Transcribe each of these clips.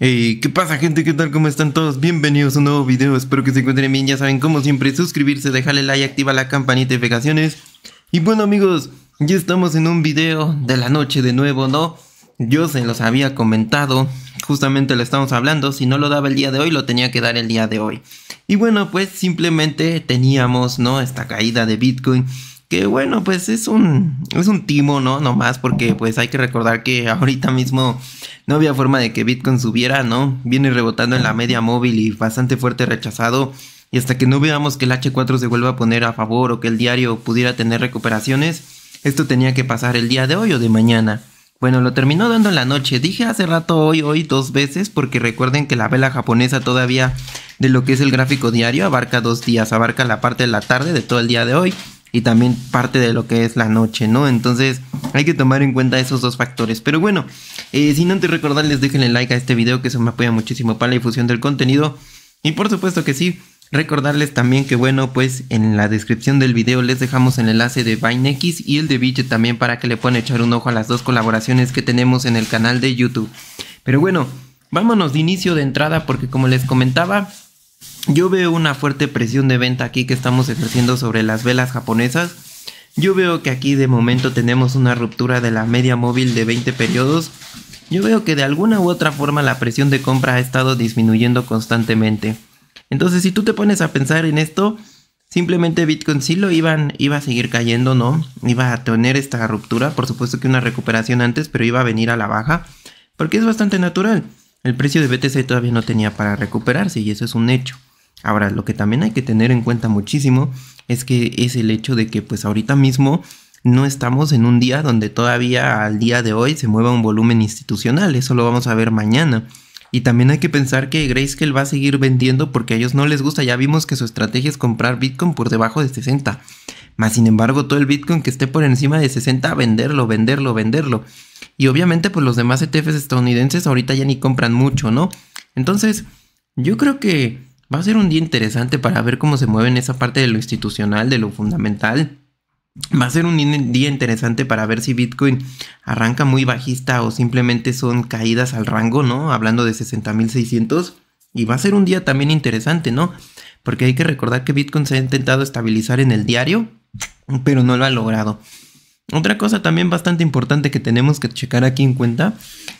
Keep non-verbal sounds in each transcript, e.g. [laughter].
Hey, ¿qué pasa gente? ¿Qué tal? ¿Cómo están todos? Bienvenidos a un nuevo video, espero que se encuentren bien, ya saben como siempre, suscribirse, dejarle like, activar la campanita de notificaciones Y bueno amigos, ya estamos en un video de la noche de nuevo, ¿no? Yo se los había comentado, justamente lo estamos hablando, si no lo daba el día de hoy, lo tenía que dar el día de hoy Y bueno, pues simplemente teníamos, ¿no? Esta caída de Bitcoin bueno, pues es un, es un timo, ¿no? Nomás porque pues hay que recordar que [laughs] ahorita mismo no había forma de que Bitcoin subiera, ¿no? Viene rebotando en la media móvil y bastante fuerte rechazado. Y hasta que no veamos que el H4 se vuelva a poner a favor o que el diario pudiera tener recuperaciones, esto tenía que pasar el día de hoy o de mañana. Bueno, lo terminó dando en la noche. Dije hace rato hoy, hoy dos veces, porque recuerden que la vela japonesa todavía de lo que es el gráfico diario abarca dos días, abarca la parte de la tarde de todo el día de hoy y también parte de lo que es la noche, ¿no? Entonces hay que tomar en cuenta esos dos factores. Pero bueno, eh, sin antes recordarles, el like a este video que eso me apoya muchísimo para la difusión del contenido. Y por supuesto que sí, recordarles también que bueno, pues en la descripción del video les dejamos el enlace de VineX y el de Biche también para que le puedan echar un ojo a las dos colaboraciones que tenemos en el canal de YouTube. Pero bueno, vámonos de inicio de entrada porque como les comentaba, yo veo una fuerte presión de venta aquí que estamos ejerciendo sobre las velas japonesas. Yo veo que aquí de momento tenemos una ruptura de la media móvil de 20 periodos. Yo veo que de alguna u otra forma la presión de compra ha estado disminuyendo constantemente. Entonces si tú te pones a pensar en esto, simplemente Bitcoin sí lo iban, iba a seguir cayendo, ¿no? Iba a tener esta ruptura, por supuesto que una recuperación antes, pero iba a venir a la baja, porque es bastante natural. El precio de BTC todavía no tenía para recuperarse y eso es un hecho. Ahora, lo que también hay que tener en cuenta muchísimo es que es el hecho de que pues ahorita mismo no estamos en un día donde todavía al día de hoy se mueva un volumen institucional, eso lo vamos a ver mañana. Y también hay que pensar que Grayscale va a seguir vendiendo porque a ellos no les gusta. Ya vimos que su estrategia es comprar Bitcoin por debajo de 60. Más sin embargo, todo el Bitcoin que esté por encima de 60, venderlo, venderlo, venderlo. Y obviamente, pues los demás ETFs estadounidenses ahorita ya ni compran mucho, ¿no? Entonces, yo creo que Va a ser un día interesante para ver cómo se mueve en esa parte de lo institucional, de lo fundamental. Va a ser un día interesante para ver si Bitcoin arranca muy bajista o simplemente son caídas al rango, ¿no? Hablando de 60.600. Y va a ser un día también interesante, ¿no? Porque hay que recordar que Bitcoin se ha intentado estabilizar en el diario, pero no lo ha logrado. Otra cosa también bastante importante que tenemos que checar aquí en cuenta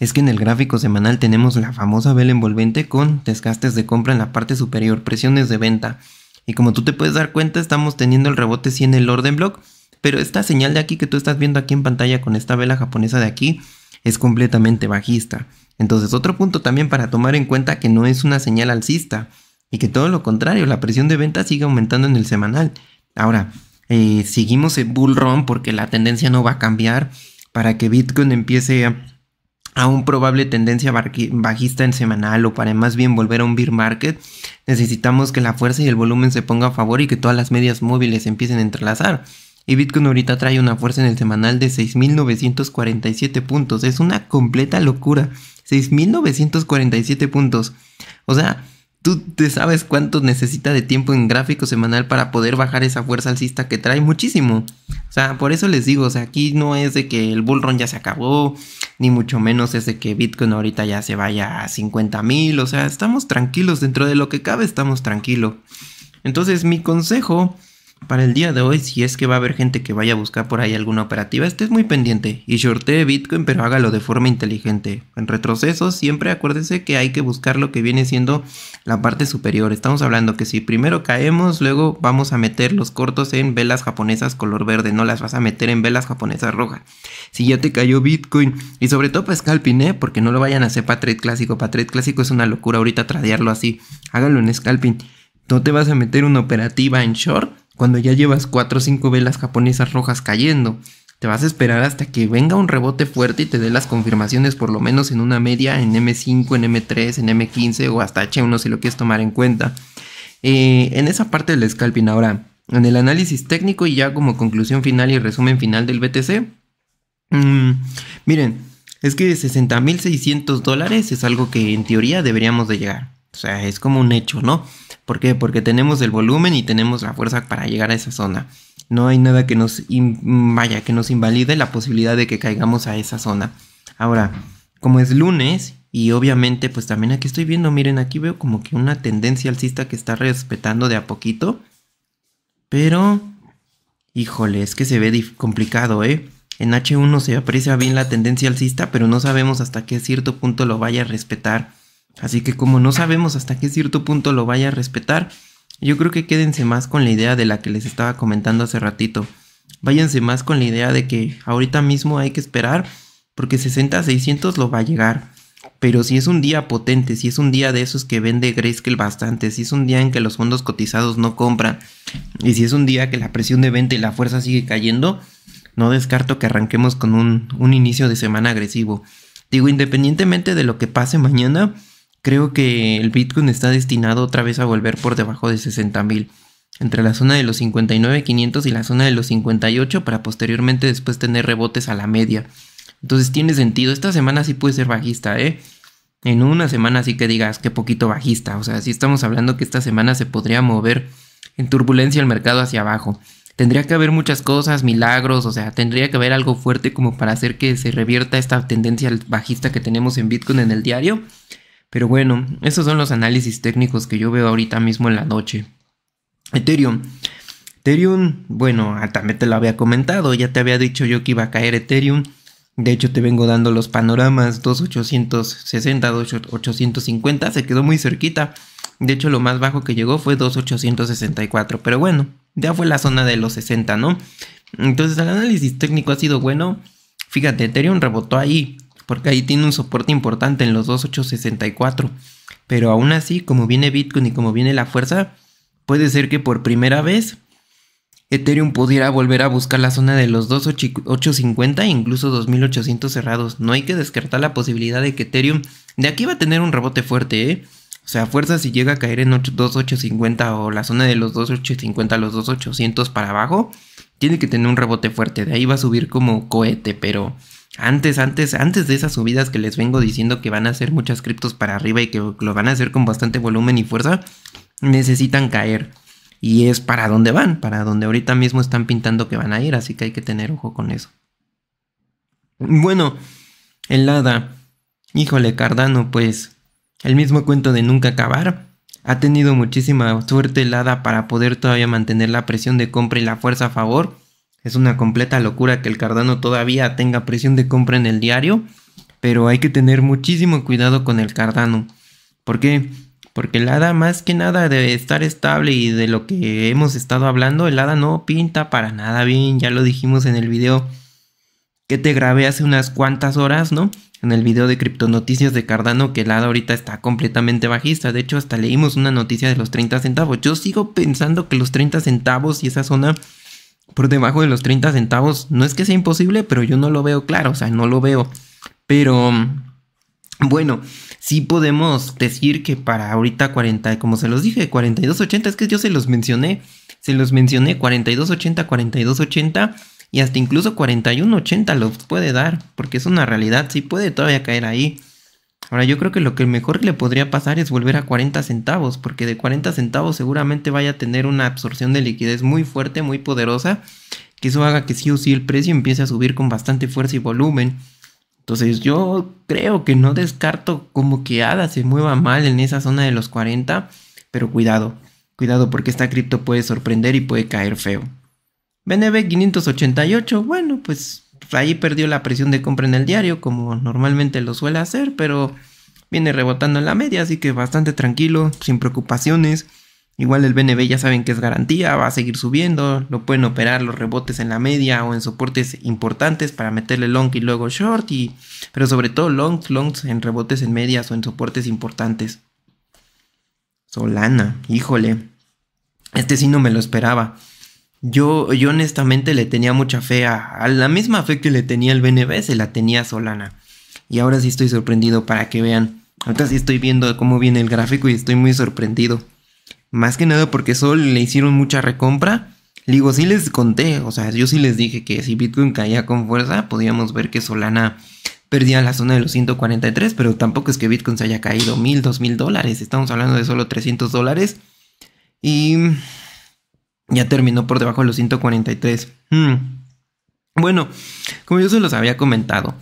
es que en el gráfico semanal tenemos la famosa vela envolvente con desgastes de compra en la parte superior, presiones de venta. Y como tú te puedes dar cuenta, estamos teniendo el rebote sí en el orden block, pero esta señal de aquí que tú estás viendo aquí en pantalla con esta vela japonesa de aquí es completamente bajista. Entonces otro punto también para tomar en cuenta que no es una señal alcista y que todo lo contrario, la presión de venta sigue aumentando en el semanal. Ahora, eh, seguimos en bull run porque la tendencia no va a cambiar para que Bitcoin empiece a, un probable tendencia bajista en semanal o para más bien volver a un bear market, necesitamos que la fuerza y el volumen se ponga a favor y que todas las medias móviles empiecen a entrelazar. Y Bitcoin ahorita trae una fuerza en el semanal de 6.947 puntos. Es una completa locura. 6.947 puntos. O sea, ¿Tú te sabes cuánto necesita de tiempo en gráfico semanal para poder bajar esa fuerza alcista que trae? Muchísimo. O sea, por eso les digo, o sea, aquí no es de que el bullrun ya se acabó, ni mucho menos es de que Bitcoin ahorita ya se vaya a 50 mil. O sea, estamos tranquilos, dentro de lo que cabe estamos tranquilos. Entonces mi consejo para el día de hoy, si es que va a haber gente que vaya a buscar por ahí alguna operativa, estés muy pendiente y shorté Bitcoin, pero hágalo de forma inteligente. En retrocesos, siempre acuérdese que hay que buscar lo que viene siendo la parte superior. Estamos hablando que si primero caemos, luego vamos a meter los cortos en velas japonesas color verde, no las vas a meter en velas japonesas rojas. Si ya te cayó Bitcoin, y sobre todo para pues, scalping, ¿eh? porque no lo vayan a hacer para trade clásico. Para trade clásico es una locura ahorita tradearlo así. Hágalo en scalping. No te vas a meter una operativa en short cuando ya llevas 4 o 5 velas japonesas rojas cayendo. Te vas a esperar hasta que venga un rebote fuerte y te dé las confirmaciones por lo menos en una media, en M5, en M3, en M15 o hasta H1 si lo quieres tomar en cuenta. Eh, en esa parte del scalping ahora, en el análisis técnico y ya como conclusión final y resumen final del BTC. Mm, miren, es que 60.600 dólares es algo que en teoría deberíamos de llegar. O sea, es como un hecho, ¿no? ¿Por qué? Porque tenemos el volumen y tenemos la fuerza para llegar a esa zona. No hay nada que nos, vaya, que nos invalide la posibilidad de que caigamos a esa zona. Ahora, como es lunes y obviamente pues también aquí estoy viendo, miren, aquí veo como que una tendencia alcista que está respetando de a poquito. Pero, híjole, es que se ve complicado, ¿eh? En H1 se aprecia bien la tendencia alcista, pero no sabemos hasta qué cierto punto lo vaya a respetar. Así que como no sabemos hasta qué cierto punto lo vaya a respetar, yo creo que quédense más con la idea de la que les estaba comentando hace ratito. Váyanse más con la idea de que ahorita mismo hay que esperar porque 60-600 lo va a llegar. Pero si es un día potente, si es un día de esos que vende Grayscale bastante, si es un día en que los fondos cotizados no compran y si es un día que la presión de venta y la fuerza sigue cayendo, no descarto que arranquemos con un inicio de semana agresivo. Digo, independientemente de lo que pase mañana, creo que el Bitcoin está destinado otra vez a volver por debajo de 60.000, entre la zona de los 59.500 y la zona de los 58 para posteriormente después tener rebotes a la media. Entonces tiene sentido, esta semana sí puede ser bajista, ¿eh? En una semana sí que digas que poquito bajista, o sea, sí estamos hablando que esta semana se podría mover en turbulencia el mercado hacia abajo. Tendría que haber muchas cosas, milagros, o sea, tendría que haber algo fuerte como para hacer que se revierta esta tendencia bajista que tenemos en Bitcoin en el diario. Pero bueno, esos son los análisis técnicos que yo veo ahorita mismo en la noche. Ethereum. Ethereum, bueno, ah, también te lo había comentado, ya te había dicho yo que iba a caer Ethereum. De hecho, te vengo dando los panoramas 2860, 2850, se quedó muy cerquita. De hecho, lo más bajo que llegó fue 2864, pero bueno, ya fue la zona de los 60, ¿no? Entonces, el análisis técnico ha sido bueno. Fíjate, Ethereum rebotó ahí porque ahí tiene un soporte importante en los 2864. Pero aún así, como viene Bitcoin y como viene la fuerza, puede ser que por primera vez Ethereum pudiera volver a buscar la zona de los 2850 e incluso 2800 cerrados. No hay que descartar la posibilidad de que Ethereum de aquí va a tener un rebote fuerte, ¿eh? O sea, fuerza si llega a caer en 2850 o la zona de los 2850 a los 2800 para abajo, tiene que tener un rebote fuerte. De ahí va a subir como cohete, pero antes, antes, antes de esas subidas que les vengo diciendo que van a hacer muchas criptos para arriba y que lo van a hacer con bastante volumen y fuerza, necesitan caer. Y es para dónde van, para donde ahorita mismo están pintando que van a ir, así que hay que tener ojo con eso. Bueno, el Híjole, Cardano, pues el mismo cuento de nunca acabar. Ha tenido muchísima suerte el para poder todavía mantener la presión de compra y la fuerza a favor. Es una completa locura que el Cardano todavía tenga presión de compra en el diario, pero hay que tener muchísimo cuidado con el Cardano. ¿Por qué? Porque el ADA más que nada debe estar estable y de lo que hemos estado hablando, el ADA no pinta para nada bien, ya lo dijimos en el video que te grabé hace unas cuantas horas, ¿no? En el video de criptonoticias de Cardano que el ADA ahorita está completamente bajista, de hecho hasta leímos una noticia de los 30 centavos, yo sigo pensando que los 30 centavos y esa zona por debajo de los 30 centavos. No es que sea imposible, pero yo no lo veo claro, o sea, no lo veo. Pero bueno, si podemos decir que para ahorita 40, como se los dije, 42.80, es que yo se los mencioné, se los mencioné 42.80, 42.80 y hasta incluso 41.80 lo puede dar, porque es una realidad, si puede todavía caer ahí. Ahora yo creo que lo que mejor le podría pasar es volver a 40 centavos, porque de 40 centavos seguramente vaya a tener una absorción de liquidez muy fuerte, muy poderosa, que eso haga que sí o sí el precio empiece a subir con bastante fuerza y volumen. Entonces yo creo que no descarto como que ADA se mueva mal en esa zona de los 40, pero cuidado, cuidado porque esta cripto puede sorprender y puede caer feo. BNB 588, bueno pues pues, ahí perdió la presión de compra en el diario, como normalmente lo suele hacer, pero viene rebotando en la media, así que bastante tranquilo, sin preocupaciones. Igual el BNB ya saben que es garantía, va a seguir subiendo, lo pueden operar los rebotes en la media o en soportes importantes para meterle long y luego short, y, pero sobre todo longs, longs en rebotes en medias o en soportes importantes. Solana, híjole, este sí no me lo esperaba. Yo, yo honestamente le tenía mucha fe a, la misma fe que le tenía el BNB, se la tenía Solana. Y ahora sí estoy sorprendido para que vean. Ahorita sí estoy viendo cómo viene el gráfico y estoy muy sorprendido. Más que nada porque Sol le hicieron mucha recompra. digo, sí les conté, o sea, yo sí les dije que si Bitcoin caía con fuerza, podíamos ver que Solana perdía la zona de los 143, pero tampoco es que Bitcoin se haya caído mil, dos mil dólares. Estamos hablando de solo 300 dólares. Y ya terminó por debajo de los 143. Hmm. Bueno, como yo se los había comentado,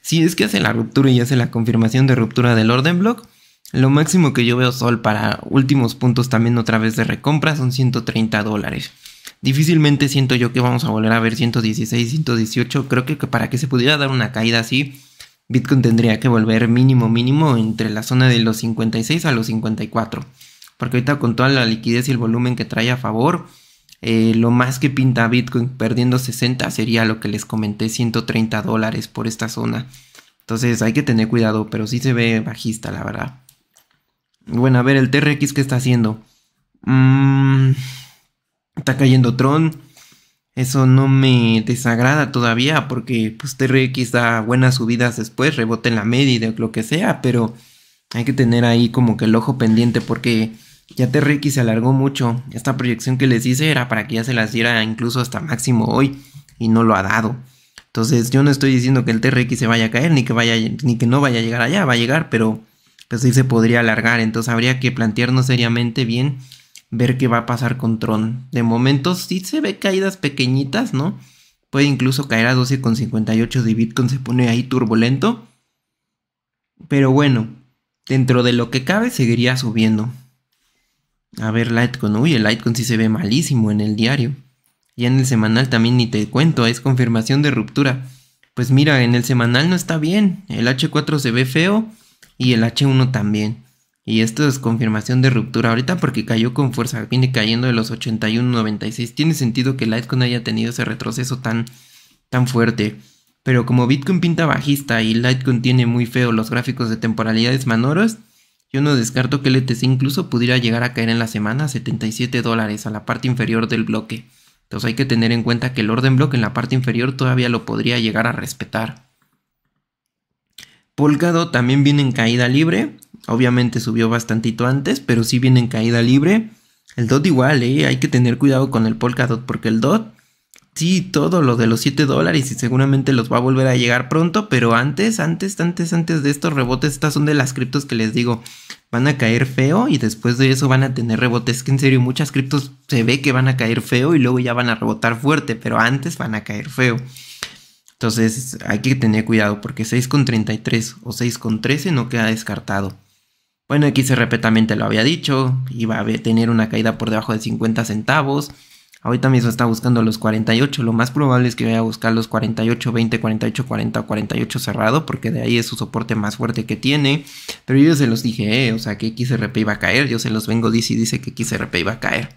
si es que hace la ruptura y hace la confirmación de ruptura del orden block, lo máximo que yo veo Sol para últimos puntos también otra vez de recompra son 130 dólares. Difícilmente siento yo que vamos a volver a ver 116, 118. Creo que para que se pudiera dar una caída así, Bitcoin tendría que volver mínimo, mínimo entre la zona de los 56 a los 54. Porque ahorita con toda la liquidez y el volumen que trae a favor, eh, lo más que pinta Bitcoin perdiendo 60 sería lo que les comenté, 130 dólares por esta zona. Entonces hay que tener cuidado, pero sí se ve bajista, la verdad. Bueno, a ver, el TRX qué está haciendo. Mm, está cayendo Tron. Eso no me desagrada todavía porque pues TRX da buenas subidas después, rebote en la media y de lo que sea, pero hay que tener ahí como que el ojo pendiente porque ya TRX se alargó mucho. Esta proyección que les hice era para que ya se las diera incluso hasta máximo hoy y no lo ha dado. Entonces yo no estoy diciendo que el TRX se vaya a caer ni que vaya ni que no vaya a llegar allá, va a llegar, pero pues sí se podría alargar, entonces habría que plantearnos seriamente bien ver qué va a pasar con Tron. De momento sí se ve caídas pequeñitas, ¿no? Puede incluso caer a 12,58 de Bitcoin se pone ahí turbulento. Pero bueno, dentro de lo que cabe seguiría subiendo. A ver, Litecoin. Uy, el Litecoin sí se ve malísimo en el diario. Y en el semanal también ni te cuento, es confirmación de ruptura. Pues mira, en el semanal no está bien. El H4 se ve feo y el H1 también. Y esto es confirmación de ruptura ahorita porque cayó con fuerza. Viene cayendo de los 96. Tiene sentido que Litecoin haya tenido ese retroceso tan, tan fuerte. Pero como Bitcoin pinta bajista y Litecoin tiene muy feo los gráficos de temporalidades manoros, yo no descarto que el ETC incluso pudiera llegar a caer en la semana a 77 dólares a la parte inferior del bloque. Entonces hay que tener en cuenta que el orden bloque en la parte inferior todavía lo podría llegar a respetar. Polkadot también viene en caída libre. Obviamente subió bastantito antes, pero sí viene en caída libre. El DOT igual, ¿eh? hay que tener cuidado con el Polkadot porque el DOT, sí, todo lo de los 7 dólares y seguramente los va a volver a llegar pronto, pero antes, antes, antes, antes de estos rebotes, estas son de las criptos que les digo, van a caer feo y después de eso van a tener rebotes. que en serio, muchas criptos se ve que van a caer feo y luego ya van a rebotar fuerte, pero antes van a caer feo. Entonces hay que tener cuidado porque 6,33 o 6,13 no queda descartado. Bueno, aquí se repetamente lo había dicho, iba a tener una caída por debajo de 50 centavos. Ahorita mismo está buscando los 48. Lo más probable es que vaya a buscar los 48, 20, 48, 40 48 cerrado, porque de ahí es su soporte más fuerte que tiene. Pero yo se los dije, ¿eh? o sea, que XRP iba a caer. Yo se los vengo, dice y dice que XRP iba a caer.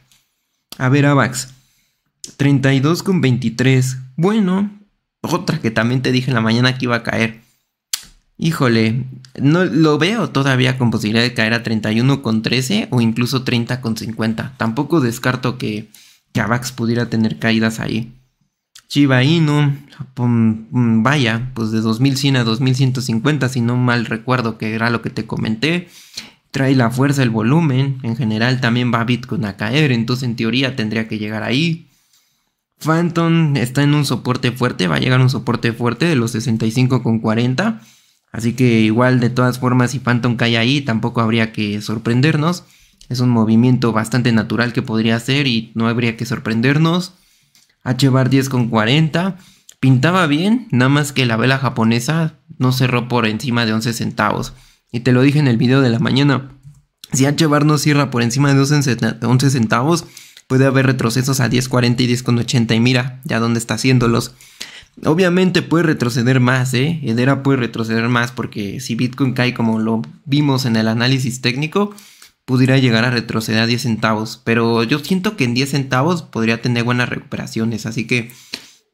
A ver, AVAX. 23. Bueno, otra que también te dije en la mañana que iba a caer. Híjole, no lo veo todavía con posibilidad de caer a 13 o incluso con 50. Tampoco descarto que que AVAX pudiera tener caídas ahí. Chiba Inu, mm, vaya, pues de 2100 a 2150, si no mal recuerdo que era lo que te comenté. Trae la fuerza, el volumen. En general también va Bitcoin a caer, entonces en teoría tendría que llegar ahí. Phantom está en un soporte fuerte, va a llegar un soporte fuerte de los 65,40. Así que igual de todas formas si Phantom cae ahí tampoco habría que sorprendernos. Es un movimiento bastante natural que podría hacer y no habría que sorprendernos. H 10.40. Pintaba bien, nada más que la vela japonesa no cerró por encima de 11 centavos. Y te lo dije en el video de la mañana. Si H bar no cierra por encima de 11 centavos, puede haber retrocesos a 10.40 y 10.80 y mira ya dónde está haciéndolos. Obviamente puede retroceder más, ¿eh? Edera puede retroceder más porque si Bitcoin cae como lo vimos en el análisis técnico, pudiera llegar a retroceder a 10 centavos, pero yo siento que en 10 centavos podría tener buenas recuperaciones, así que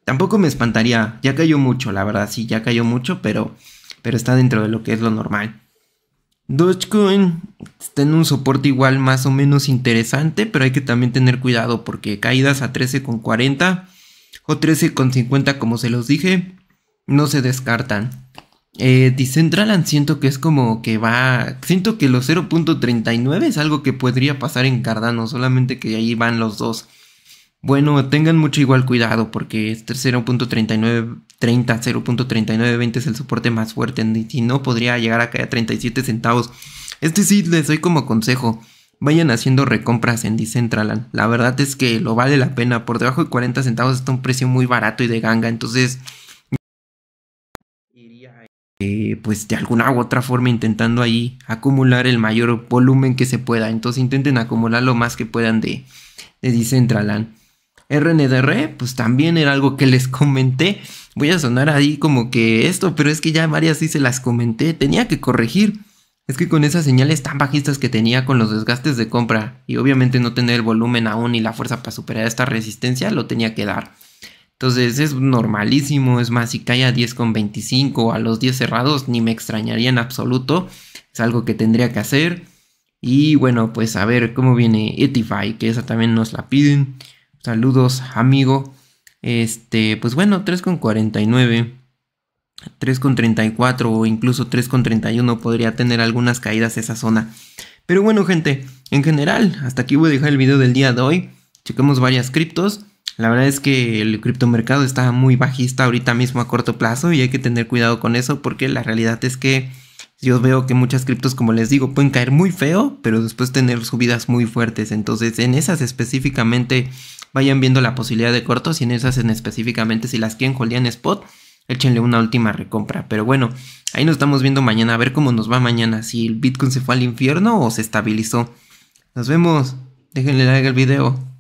tampoco me espantaría, ya cayó mucho, la verdad, sí, ya cayó mucho, pero, pero está dentro de lo que es lo normal. Dogecoin está en un soporte igual más o menos interesante, pero hay que también tener cuidado porque caídas a 13,40 o 13,50 como se los dije, no se descartan. Eh, Decentraland siento que es como que va. Siento que los 0.39 es algo que podría pasar en Cardano, solamente que ahí van los dos. Bueno, tengan mucho igual cuidado porque este 0.39, 30, 0.3920 es el soporte más fuerte. Si no, podría llegar a caer a 37 centavos. Este sí les doy como consejo. Vayan haciendo recompras en Decentraland. La verdad es que lo vale la pena. Por debajo de 40 centavos está un precio muy barato y de ganga. Entonces, eh, pues de alguna u otra forma intentando ahí acumular el mayor volumen que se pueda. Entonces intenten acumular lo más que puedan de, de RNDR, pues también era algo que les comenté. Voy a sonar ahí como que esto, pero es que ya varias sí se las comenté. Tenía que corregir. Es que con esas señales tan bajistas que tenía con los desgastes de compra y obviamente no tener el volumen aún y la fuerza para superar esta resistencia, lo tenía que dar. Entonces es normalísimo, es más, si cae a 10,25 o a los 10 cerrados, ni me extrañaría en absoluto. Es algo que tendría que hacer. Y bueno, pues a ver cómo viene Etify, que esa también nos la piden. Saludos, amigo. Este, pues bueno, 3,49, 3,34 o incluso 3,31 podría tener algunas caídas esa zona. Pero bueno, gente, en general, hasta aquí voy a dejar el video del día de hoy. Chequemos varias criptos. La verdad es que el criptomercado está muy bajista ahorita mismo a corto plazo y hay que tener cuidado con eso porque la realidad es que yo veo que muchas criptos, como les digo, pueden caer muy feo, pero después tener subidas muy fuertes. Entonces, en esas específicamente vayan viendo la posibilidad de cortos y en esas en específicamente si las quieren holdear en spot, échenle una última recompra. Pero bueno, ahí nos estamos viendo mañana a ver cómo nos va mañana, si el Bitcoin se fue al infierno o se estabilizó. Nos vemos. Déjenle like al video.